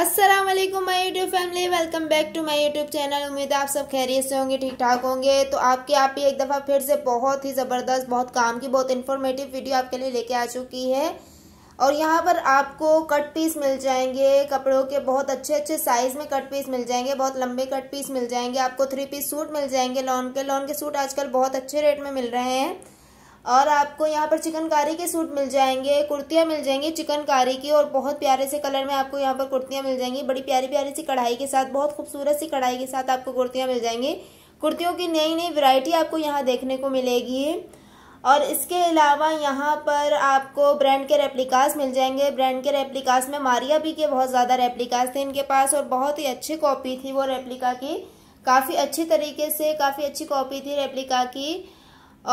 Aslam my YouTube family welcome back to my YouTube channel उम्मीद है आप सब खैरियत से होंगे ठीक ठाक होंगे तो आपके आप ही एक दफ़ा फिर से बहुत ही ज़बरदस्त बहुत काम की बहुत इन्फॉर्मेटिव वीडियो आपके लिए लेके आ चुकी है और यहाँ पर आपको कट पीस मिल जाएंगे कपड़ों के बहुत अच्छे अच्छे साइज़ में कट पीस मिल जाएंगे बहुत लंबे कट पीस मिल जाएंगे आपको थ्री पीस सूट मिल जाएंगे लॉन के लॉन के सूट आजकल बहुत अच्छे रेट में मिल रहे हैं और आपको यहाँ पर चिकनकारी के सूट मिल जाएंगे कुर्तियाँ मिल जाएंगी चिकनकारी की और बहुत प्यारे से कलर में आपको यहाँ पर कुर्तियाँ मिल जाएंगी बड़ी प्यारी प्यारी सी कढ़ाई के साथ बहुत खूबसूरत सी कढ़ाई के साथ आपको कुर्तियाँ मिल जाएंगी कुर्तियों की नई नई वैरायटी आपको यहाँ देखने को मिलेगी और इसके अलावा यहाँ पर आपको ब्रांड के रेप्लिकास मिल जाएंगे ब्रांड के रेप्लिकास में मारिया भी के बहुत ज़्यादा रेप्लिकास थे इनके पास और बहुत ही अच्छी कॉपी थी वो रेप्लिका की काफ़ी अच्छी तरीके से काफ़ी अच्छी कॉपी थी रेप्लिका की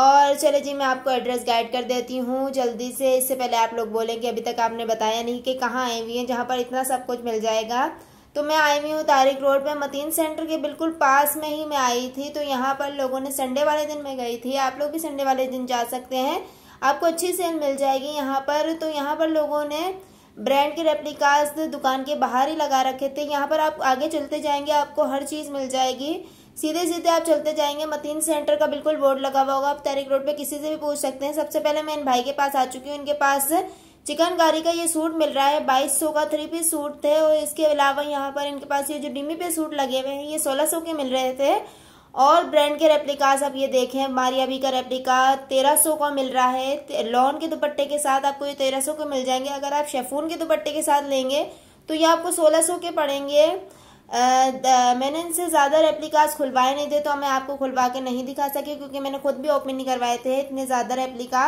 और चले जी मैं आपको एड्रेस गाइड कर देती हूँ जल्दी से इससे पहले आप लोग बोलेंगे अभी तक आपने बताया नहीं कि कहाँ आई हुई है जहाँ पर इतना सब कुछ मिल जाएगा तो मैं आई हुई हूँ तारिक रोड पे मतीन सेंटर के बिल्कुल पास में ही मैं आई थी तो यहाँ पर लोगों ने संडे वाले दिन में गई थी आप लोग भी संडे वाले दिन जा सकते हैं आपको अच्छी सेल मिल जाएगी यहाँ पर तो यहाँ पर लोगों ने ब्रांड के रेप्लिकास दुकान के बाहर ही लगा रखे थे यहाँ पर आप आगे चलते जाएंगे आपको हर चीज़ मिल जाएगी सीधे सीधे आप चलते जाएंगे मतीन सेंटर का बिल्कुल बोर्ड लगा हुआ होगा आप तारिक रोड पे किसी से भी पूछ सकते हैं सबसे पहले मैं इन भाई के पास आ चुकी हूँ इनके पास चिकनकारी का ये सूट मिल रहा है बाईस सौ का थ्री पीस सूट थे और इसके अलावा यहाँ पर इनके पास ये जो डिमी पे सूट लगे हुए हैं ये सोलह सौ के मिल रहे थे और ब्रांड के रेप्लिकास आप ये देखें मारियाबी का रेप्लिका तेरह सौ का मिल रहा है लॉन के दुपट्टे के साथ आपको ये तेरह सौ के मिल जाएंगे अगर आप शेफून के दुपट्टे के साथ लेंगे तो ये आपको सोलह सौ के पड़ेंगे मैंने इनसे ज़्यादा रेप्लिकास खुलवाए नहीं थे तो मैं आपको खुलवा के नहीं दिखा सकी क्योंकि मैंने खुद भी ओपन नहीं करवाए थे इतने ज़्यादा रेप्लिका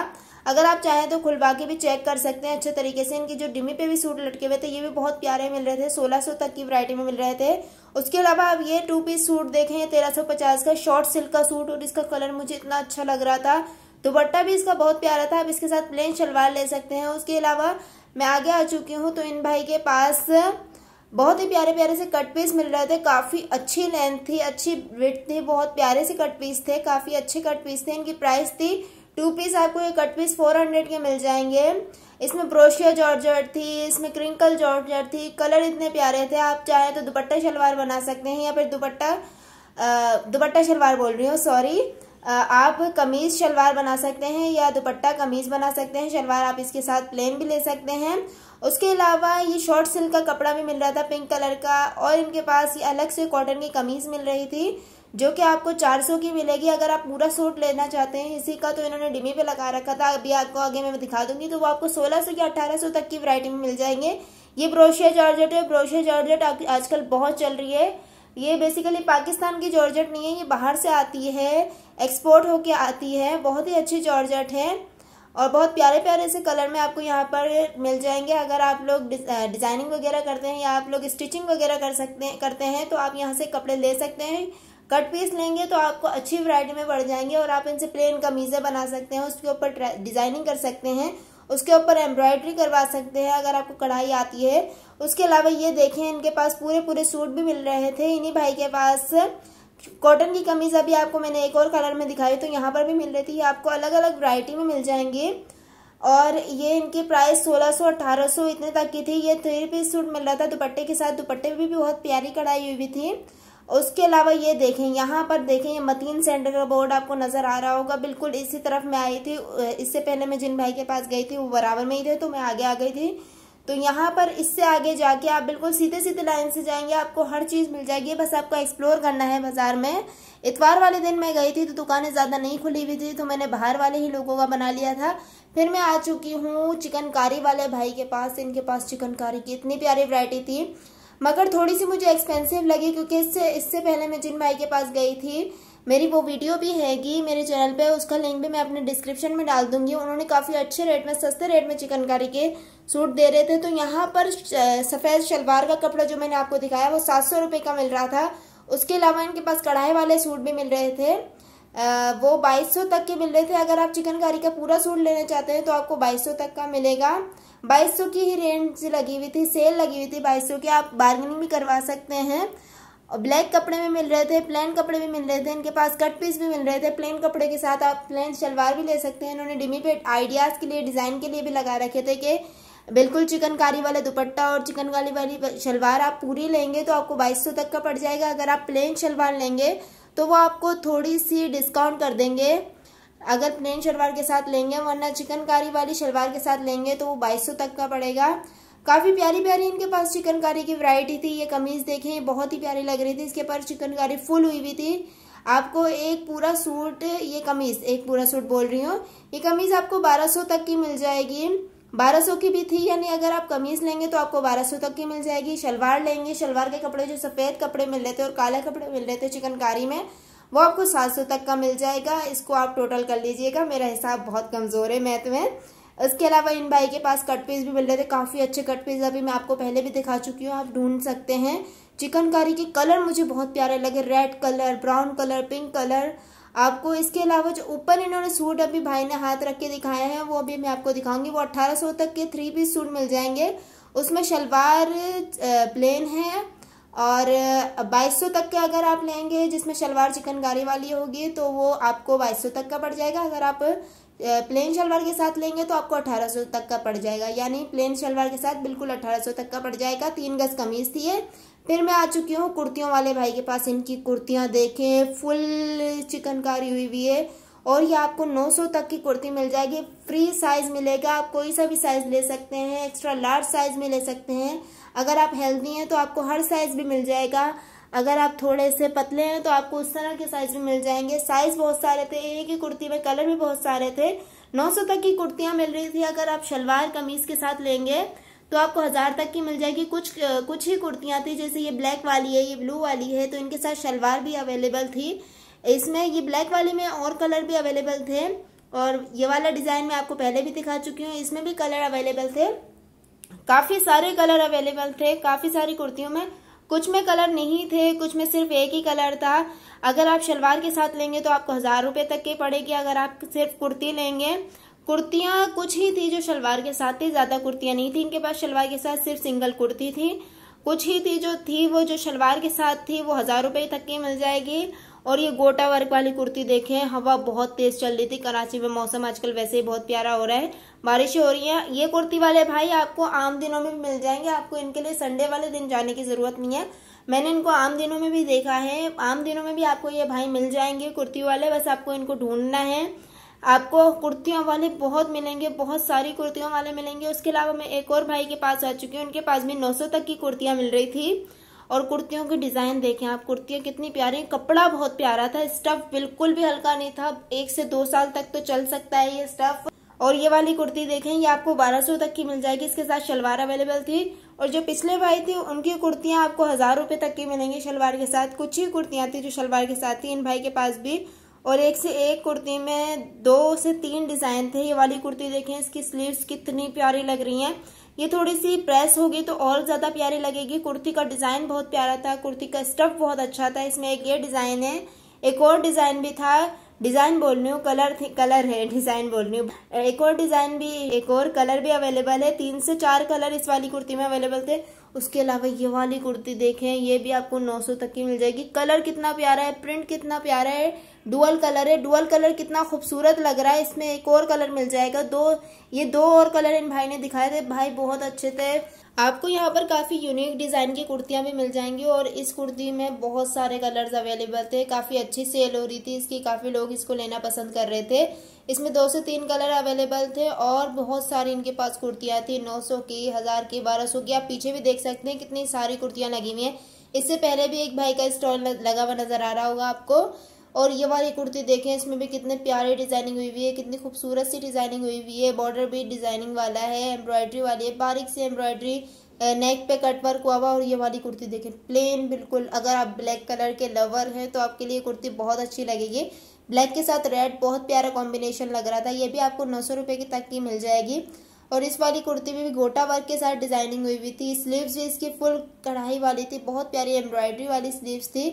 अगर आप चाहें तो खुलवा के भी चेक कर सकते हैं अच्छे तरीके से इनकी जो डिमी पे भी सूट लटके हुए थे ये भी बहुत प्यारे मिल रहे थे 1600 तक की वरायटी में मिल रहे थे उसके अलावा आप ये टू पीस सूट देखें ये पचास का शॉर्ट सिल्क का सूट और इसका कलर मुझे इतना अच्छा लग रहा था दुपट्टा भी इसका बहुत प्यारा था आप इसके साथ प्लेन शलवार ले सकते हैं उसके अलावा मैं आगे आ चुकी हूँ तो इन भाई के पास बहुत ही प्यारे प्यारे से कट पीस मिल रहे थे काफ़ी अच्छी लेंथ थी अच्छी विथ थी बहुत प्यारे से कट पीस थे काफ़ी अच्छे कट पीस थे इनकी प्राइस थी टू पीस आपको ये कट पीस फोर हंड्रेड के मिल जाएंगे इसमें ब्रोशिया जॉर्जर थी इसमें क्रिंकल जॉर्जर थी कलर इतने प्यारे थे आप चाहें तो दुपट्टा शलवार बना सकते हैं या फिर दुपट्टा दुपट्टा शलवार बोल रही हूँ सॉरी आप कमीज़ शलवार बना सकते हैं या दुपट्टा कमीज़ बना सकते हैं शलवार आप इसके साथ प्लेन भी ले सकते हैं उसके अलावा ये शॉर्ट सिल्क का कपड़ा भी मिल रहा था पिंक कलर का और इनके पास ये अलग से कॉटन की कमीज़ मिल रही थी जो कि आपको 400 की मिलेगी अगर आप पूरा सूट लेना चाहते हैं इसी का तो इन्होंने डिमी पे लगा रखा था अभी आपको आगे मैं दिखा दूंगी तो वो आपको 1600 या 1800 तक की वैरायटी में मिल जाएंगे ये ब्रोशिया जॉर्जेट है ब्रोशिया जॉर्जेट आजकल बहुत चल रही है ये बेसिकली पाकिस्तान की जॉर्जट नहीं है ये बाहर से आती है एक्सपोर्ट होके आती है बहुत ही अच्छी जॉर्जट है और बहुत प्यारे प्यारे से कलर में आपको यहाँ पर मिल जाएंगे अगर आप लोग डिज़ाइनिंग वगैरह करते हैं या आप लोग स्टिचिंग वगैरह कर सकते हैं करते हैं तो आप यहाँ से कपड़े ले सकते हैं कट पीस लेंगे तो आपको अच्छी वैरायटी में बढ़ जाएंगे और आप इनसे प्लेन कमीज़ें बना सकते हैं उसके ऊपर डिज़ाइनिंग कर सकते हैं उसके ऊपर एम्ब्रॉयडरी करवा सकते हैं अगर आपको कढ़ाई आती है उसके अलावा ये देखें इनके पास पूरे पूरे सूट भी मिल रहे थे इन्हीं भाई के पास कॉटन की कमीज अभी आपको मैंने एक और कलर में दिखाई तो यहाँ पर भी मिल रही थी आपको अलग अलग वरायटी में मिल जाएंगी और ये इनकी प्राइस 1600 1800 इतने तक की थी ये थ्री पीस सूट मिल रहा था दुपट्टे के साथ दुपट्टे भी, भी बहुत प्यारी कढ़ाई हुई थी उसके अलावा ये देखें यहाँ पर देखें ये मतीन सेंटर का बोर्ड आपको नजर आ रहा होगा बिल्कुल इसी तरफ मैं आई थी इससे पहले मैं जिन भाई के पास गई थी वो बराबर में ही थे तो मैं आगे आ गई थी तो यहाँ पर इससे आगे जाके आप बिल्कुल सीधे सीधे लाइन से जाएंगे आपको हर चीज़ मिल जाएगी बस आपको एक्सप्लोर करना है बाजार में इतवार वाले दिन मैं गई थी तो दुकानें ज़्यादा नहीं खुली हुई थी तो मैंने बाहर वाले ही लोगों का बना लिया था फिर मैं आ चुकी हूँ चिकनकारी वाले भाई के पास इनके पास चिकनकारी की इतनी प्यारी वरायटी थी मगर थोड़ी सी मुझे एक्सपेंसिव लगी क्योंकि इससे इससे पहले मैं जिन भाई के पास गई थी मेरी वो वीडियो भी हैगी मेरे चैनल पे उसका लिंक भी मैं अपने डिस्क्रिप्शन में डाल दूंगी उन्होंने काफ़ी अच्छे रेट में सस्ते रेट में चिकनकारी के सूट दे रहे थे तो यहाँ पर सफ़ेद शलवार का कपड़ा जो मैंने आपको दिखाया वो सात सौ रुपये का मिल रहा था उसके अलावा इनके पास कढ़ाई वाले सूट भी मिल रहे थे वो 2200 तक के मिल रहे थे अगर आप चिकनकारी का पूरा सूट लेना चाहते हैं तो आपको 2200 तक का मिलेगा 2200 की ही रेंज लगी हुई थी सेल लगी हुई थी 2200 की आप बार्गेनिंग भी करवा सकते हैं ब्लैक कपड़े में मिल रहे थे प्लेन कपड़े भी मिल रहे थे इनके पास कट पीस भी मिल रहे थे प्लेन कपड़े के साथ आप प्लेन शलवार भी ले सकते हैं इन्होंने डिमी आइडियाज़ के लिए डिज़ाइन के लिए भी लगा रखे थे कि बिल्कुल चिकनकारी वाले दुपट्टा और चिकनकारी वाली शलवार आप पूरी लेंगे तो आपको 2200 तक का पड़ जाएगा अगर आप प्लेन शलवार लेंगे तो वो आपको थोड़ी सी डिस्काउंट कर देंगे अगर प्लेन शलवार के साथ लेंगे वरना चिकनकारी वाली शलवार के साथ लेंगे तो वो बाईस तक का पड़ेगा काफ़ी प्यारी प्यारी इनके पास चिकनकारी की वैरायटी थी ये कमीज़ देखें बहुत ही प्यारी लग रही थी इसके पर चिकनकारी फुल हुई हुई थी आपको एक पूरा सूट ये कमीज़ एक पूरा सूट बोल रही हूँ ये कमीज़ आपको 1200 तक की मिल जाएगी 1200 की भी थी यानी अगर आप कमीज लेंगे तो आपको 1200 तक की मिल जाएगी शलवार लेंगे शलवार के कपड़े जो सफ़ेद कपड़े मिल रहे थे और काले कपड़े मिल रहे थे चिकनकारी में वो आपको 700 तक का मिल जाएगा इसको आप टोटल कर लीजिएगा मेरा हिसाब बहुत कमज़ोर है मैथ में इसके अलावा इन भाई के पास कट पीस भी मिल रहे थे काफ़ी अच्छे कट पीस अभी मैं आपको पहले भी दिखा चुकी हूँ आप ढूंढ सकते हैं चिकनकारी के कलर मुझे बहुत प्यारे लगे red colour brown colour pink colour आपको इसके अलावा जो ऊपर इन्होंने सूट अभी भाई ने हाथ रख के दिखाया है वो अभी मैं आपको दिखाऊंगी वो 1800 तक के थ्री पीस सूट मिल जाएंगे उसमें शलवार प्लेन है और 2200 तक के अगर आप लेंगे जिसमें शलवार चिकनकारी वाली होगी तो वो आपको 2200 तक का पड़ जाएगा अगर आप प्लेन शलवार के साथ लेंगे तो आपको 1800 तक का पड़ जाएगा यानी प्लेन शलवार के साथ बिल्कुल 1800 तक का पड़ जाएगा तीन गज कमीज थी फिर मैं आ चुकी हूँ कुर्तियों वाले भाई के पास इनकी कुर्तियाँ देखें फुल चिकनकारी हुई हुई है और ये आपको 900 तक की कुर्ती मिल जाएगी फ्री साइज मिलेगा आप कोई सा भी साइज ले सकते हैं एक्स्ट्रा लार्ज साइज में ले सकते हैं अगर आप हेल्दी हैं तो आपको हर साइज भी मिल जाएगा अगर आप थोड़े से पतले हैं तो आपको उस तरह के साइज भी मिल जाएंगे साइज बहुत सारे थे एक ही कुर्ती में कलर भी बहुत सारे थे 900 तक की कुर्तियां मिल रही थी अगर आप शलवार कमीज के साथ लेंगे तो आपको हज़ार तक की मिल जाएगी कुछ कुछ ही कुर्तियाँ थी जैसे ये ब्लैक वाली है ये ब्लू वाली है तो इनके साथ शलवार भी अवेलेबल थी इसमें ये ब्लैक वाली में और कलर भी अवेलेबल थे और ये वाला डिज़ाइन मैं आपको पहले भी दिखा चुकी हूँ इसमें भी कलर अवेलेबल थे काफ़ी सारे कलर अवेलेबल थे काफ़ी सारी कुर्तियों में कुछ में कलर नहीं थे कुछ में सिर्फ एक ही कलर था अगर आप शलवार के साथ लेंगे तो आपको हज़ार रुपये तक की पड़ेगी अगर आप सिर्फ कुर्ती लेंगे कुर्तियाँ कुछ ही थी जो शलवार के साथ थी ज़्यादा कुर्तियां नहीं थी इनके पास शलवार के साथ सिर्फ सिंगल कुर्ती थी कुछ ही थी जो थी वो जो शलवार के साथ थी वो हज़ार रुपए तक की मिल जाएगी और ये गोटा वर्क वाली कुर्ती देखें हवा बहुत तेज़ चल रही थी कराची में मौसम आजकल वैसे ही बहुत प्यारा हो रहा है बारिश हो रही है ये कुर्ती वाले भाई आपको आम दिनों में मिल जाएंगे आपको इनके लिए संडे वाले दिन जाने की ज़रूरत नहीं है मैंने इनको आम दिनों में भी देखा है आम दिनों में भी आपको ये भाई मिल जाएंगे कुर्ती वाले बस आपको इनको ढूंढना है आपको कुर्तियों वाले बहुत मिलेंगे बहुत सारी कुर्तियों वाले मिलेंगे उसके अलावा मैं एक और भाई के पास आ चुकी हूँ उनके पास भी 900 तक की कुर्तियाँ मिल रही थी और कुर्तियों की डिज़ाइन देखें आप कुर्तियाँ कितनी प्यारी कपड़ा बहुत प्यारा था स्टफ बिल्कुल भी हल्का नहीं था एक से दो साल तक तो चल सकता है ये स्टफ और ये वाली कुर्ती देखें ये आपको 1200 तक की मिल जाएगी इसके साथ शलवार अवेलेबल थी और जो पिछले भाई थे उनकी कुर्तियां आपको हज़ार रुपए तक की मिलेंगी शलवार के साथ कुछ ही कुर्तियां थी जो शलवार के साथ थी इन भाई के पास भी और एक से एक कुर्ती में दो से तीन डिज़ाइन थे ये वाली कुर्ती देखें इसकी स्लीव्स कितनी प्यारी लग रही हैं ये थोड़ी सी प्रेस होगी तो और ज़्यादा प्यारी लगेगी कुर्ती का डिज़ाइन बहुत प्यारा था कुर्ती का स्टफ बहुत अच्छा था इसमें एक ये डिज़ाइन है एक और डिज़ाइन भी था डिजाइन बोल रही हूँ कलर कलर है डिजाइन बोल रही हूँ एक और डिजाइन भी एक और कलर भी अवेलेबल है तीन से चार कलर इस वाली कुर्ती में अवेलेबल थे उसके अलावा ये वाली कुर्ती देखें ये भी आपको 900 तक की मिल जाएगी कलर कितना प्यारा है प्रिंट कितना प्यारा है डुअल कलर है डुअल कलर कितना खूबसूरत लग रहा है इसमें एक और कलर मिल जाएगा दो ये दो और कलर इन भाई ने दिखाए थे भाई बहुत अच्छे थे आपको यहाँ पर काफ़ी यूनिक डिज़ाइन की कुर्तियाँ भी मिल जाएंगी और इस कुर्ती में बहुत सारे कलर्स अवेलेबल थे काफ़ी अच्छी सेल हो रही थी इसकी काफ़ी लोग इसको लेना पसंद कर रहे थे इसमें दो से तीन कलर अवेलेबल थे और बहुत सारी इनके पास कुर्तियाँ थी नौ सौ की हज़ार की बारह सौ की आप पीछे भी देख सकते हैं कितनी सारी कुर्तियाँ लगी हुई हैं इससे पहले भी एक भाई का स्टॉल लगा हुआ नज़र आ रहा होगा आपको और ये वाली कुर्ती देखें इसमें भी कितने प्यारे डिज़ाइनिंग हुई हुई है कितनी खूबसूरत सी डिज़ाइनिंग हुई हुई है बॉर्डर भी डिज़ाइनिंग वाला है एम्ब्रॉयडरी वाली है बारीक सी एम्ब्रॉयडरी नेक पे कट वर्क हुआ हुआ और ये वाली कुर्ती देखें प्लेन बिल्कुल अगर आप ब्लैक कलर के लवर हैं तो आपके लिए कुर्ती बहुत अच्छी लगेगी ब्लैक के साथ रेड बहुत प्यारा कॉम्बिनेशन लग रहा था ये भी आपको नौ सौ रुपये की तक की मिल जाएगी और इस वाली कुर्ती में भी गोटा वर्क के साथ डिजाइनिंग हुई हुई थी स्लीव्स भी इसकी फुल कढ़ाई वाली थी बहुत प्यारी एम्ब्रॉयडरी वाली स्लीव्स थी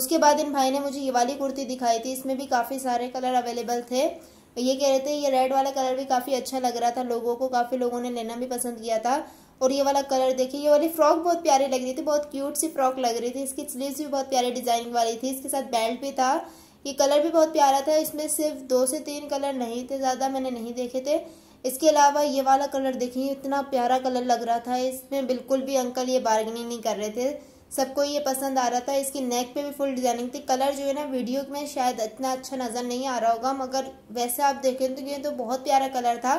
उसके बाद इन भाई ने मुझे ये वाली कुर्ती दिखाई थी इसमें भी काफ़ी सारे कलर अवेलेबल थे ये कह रहे थे ये रेड वाला कलर भी काफ़ी अच्छा लग रहा था लोगों को काफ़ी लोगों ने लेना भी पसंद किया था और ये वाला कलर देखिए ये वाली फ्रॉक बहुत प्यारी लग रही थी बहुत क्यूट सी फ्रॉक लग रही थी इसकी स्लीव्स भी बहुत प्यारी डिजाइनिंग वाली थी इसके साथ बेल्ट भी था ये कलर भी बहुत प्यारा था इसमें सिर्फ दो से तीन कलर नहीं थे ज़्यादा मैंने नहीं देखे थे इसके अलावा ये वाला कलर देखिए इतना प्यारा कलर लग रहा था इसमें बिल्कुल भी अंकल ये बार्गेनिंग नहीं कर रहे थे सबको ये पसंद आ रहा था इसकी नेक पे भी फुल डिजाइनिंग थी कलर जो है ना वीडियो में शायद इतना अच्छा नज़र नहीं आ रहा होगा मगर वैसे आप देखें तो ये तो बहुत प्यारा कलर था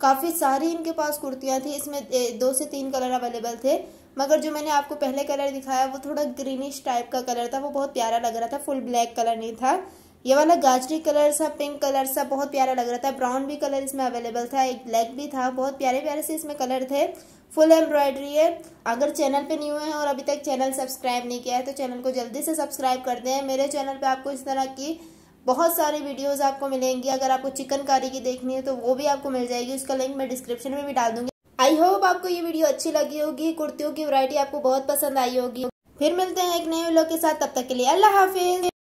काफ़ी सारी इनके पास कुर्तियाँ थी इसमें दो से तीन कलर अवेलेबल थे मगर जो मैंने आपको पहले कलर दिखाया वो थोड़ा ग्रीनिश टाइप का कलर था वो बहुत प्यारा लग रहा था फुल ब्लैक कलर नहीं था ये वाला गाजरी कलर सा पिंक कलर सा बहुत प्यारा लग रहा था ब्राउन भी कलर इसमें अवेलेबल था एक ब्लैक भी था बहुत प्यारे प्यारे से इसमें कलर थे फुल एम्ब्रॉयडरी है अगर चैनल पे न्यू है और अभी तक चैनल सब्सक्राइब नहीं किया है तो चैनल को जल्दी से सब्सक्राइब कर दें मेरे चैनल पे आपको इस तरह की बहुत सारी वीडियोस आपको मिलेंगी अगर आपको चिकनकारी की देखनी है तो वो भी आपको मिल जाएगी उसका लिंक मैं डिस्क्रिप्शन में भी डाल दूंगी आई होप आपको ये वीडियो अच्छी लगी होगी कुर्तियों की वरायटी आपको बहुत पसंद आई होगी फिर मिलते हैं एक नए लोग के साथ तब तक के लिए अल्लाह हाफिज